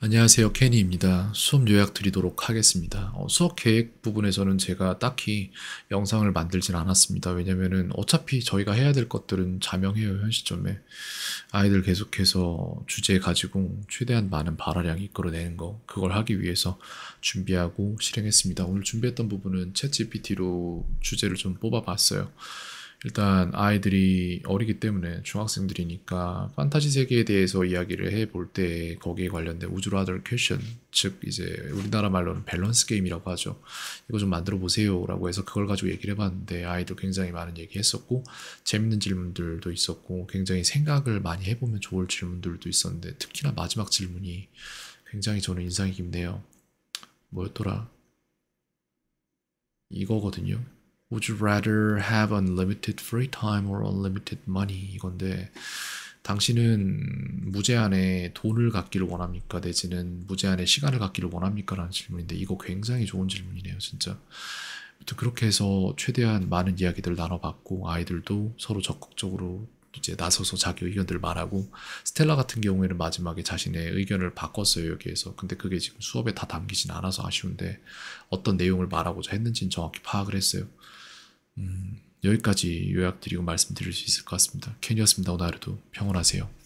안녕하세요. 케니입니다. 수업 요약 드리도록 하겠습니다. 어, 수업 계획 부분에서는 제가 딱히 영상을 만들진 않았습니다. 왜냐면은 어차피 저희가 해야 될 것들은 자명해요. 현 시점에. 아이들 계속해서 주제 가지고 최대한 많은 발화량 이끌어내는 거 그걸 하기 위해서 준비하고 실행했습니다. 오늘 준비했던 부분은 채 g p t 로 주제를 좀 뽑아봤어요. 일단 아이들이 어리기 때문에 중학생들이니까 판타지 세계에 대해서 이야기를 해볼 때 거기에 관련된 우주라들 퀘션 즉 이제 우리나라 말로는 밸런스 게임이라고 하죠 이거 좀 만들어 보세요라고 해서 그걸 가지고 얘기를 해봤는데 아이들 굉장히 많은 얘기했었고 재밌는 질문들도 있었고 굉장히 생각을 많이 해보면 좋을 질문들도 있었는데 특히나 마지막 질문이 굉장히 저는 인상이 깊네요 뭐였더라 이거거든요 Would you rather have unlimited free time or unlimited money? 이건데 당신은 무제한의 돈을 갖기를 원합니까? 내지는 무제한의 시간을 갖기를 원합니까? 라는 질문인데 이거 굉장히 좋은 질문이네요. 진짜. 그렇게 해서 최대한 많은 이야기들 나눠봤고 아이들도 서로 적극적으로 이제 나서서 자기 의견들을 말하고 스텔라 같은 경우에는 마지막에 자신의 의견을 바꿨어요 여기에서 근데 그게 지금 수업에 다 담기진 않아서 아쉬운데 어떤 내용을 말하고자 했는지는 정확히 파악을 했어요 음, 여기까지 요약드리고 말씀드릴 수 있을 것 같습니다 켄이었습니다 오늘 하루도 평온하세요